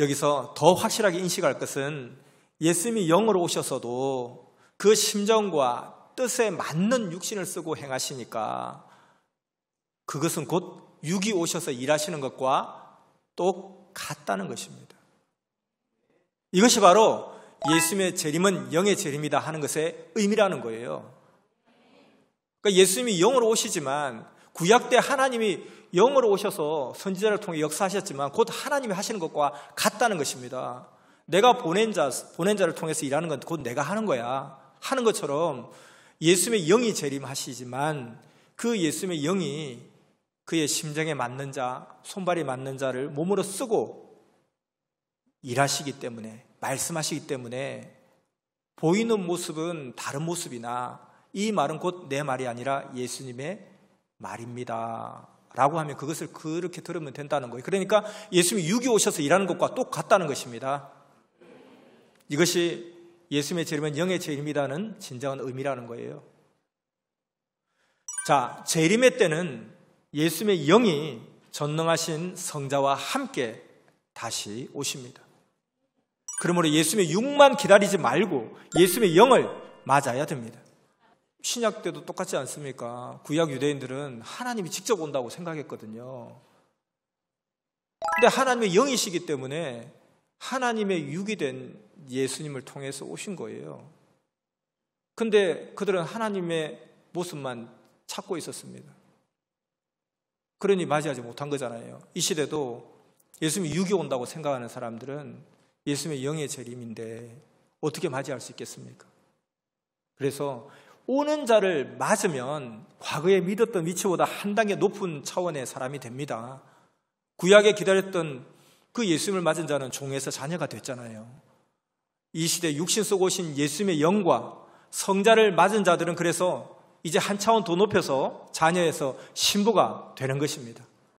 여기서 더 확실하게 인식할 것은 예수님이 영으로 오셔서도 그 심정과 뜻에 맞는 육신을 쓰고 행하시니까 그것은 곧 육이 오셔서 일하시는 것과 똑같다는 것입니다. 이것이 바로 예수님의 재림은 영의 재림이다 하는 것의 의미라는 거예요. 그러니까 예수님이 영으로 오시지만 구약 때 하나님이 영으로 오셔서 선지자를 통해 역사하셨지만 곧 하나님이 하시는 것과 같다는 것입니다. 내가 보낸 자, 보낸 자를 통해서 일하는 건 곧 내가 하는 거야. 하는 것처럼 예수님의 영이 재림하시지만 그 예수님의 영이 그의 심장에 맞는 자, 손발이 맞는 자를 몸으로 쓰고 일하시기 때문에, 말씀하시기 때문에 보이는 모습은 다른 모습이나 이 말은 곧 내 말이 아니라 예수님의 말입니다. 라고 하면 그것을 그렇게 들으면 된다는 거예요. 그러니까 예수님이 육이 오셔서 일하는 것과 똑같다는 것입니다. 이것이 예수님의 재림은 영의 재림이라는 진정한 의미라는 거예요. 자, 재림의 때는 예수님의 영이 전능하신 성자와 함께 다시 오십니다. 그러므로 예수님의 육만 기다리지 말고 예수님의 영을 맞아야 됩니다. 신약 때도 똑같지 않습니까? 구약 유대인들은 하나님이 직접 온다고 생각했거든요. 근데 하나님의 영이시기 때문에 하나님의 육이 된 예수님을 통해서 오신 거예요. 근데 그들은 하나님의 모습만 찾고 있었습니다. 그러니 맞이하지 못한 거잖아요. 이 시대도 예수님이 육이 온다고 생각하는 사람들은 예수님의 영의 재림인데 어떻게 맞이할 수 있겠습니까? 그래서 오는 자를 맞으면 과거에 믿었던 위치보다 한 단계 높은 차원의 사람이 됩니다. 구약에 기다렸던 그 예수님을 맞은 자는 종에서 자녀가 됐잖아요. 이 시대 육신 속 오신 예수님의 영과 성자를 맞은 자들은 그래서 이제 한 차원 더 높여서 자녀에서 신부가 되는 것입니다.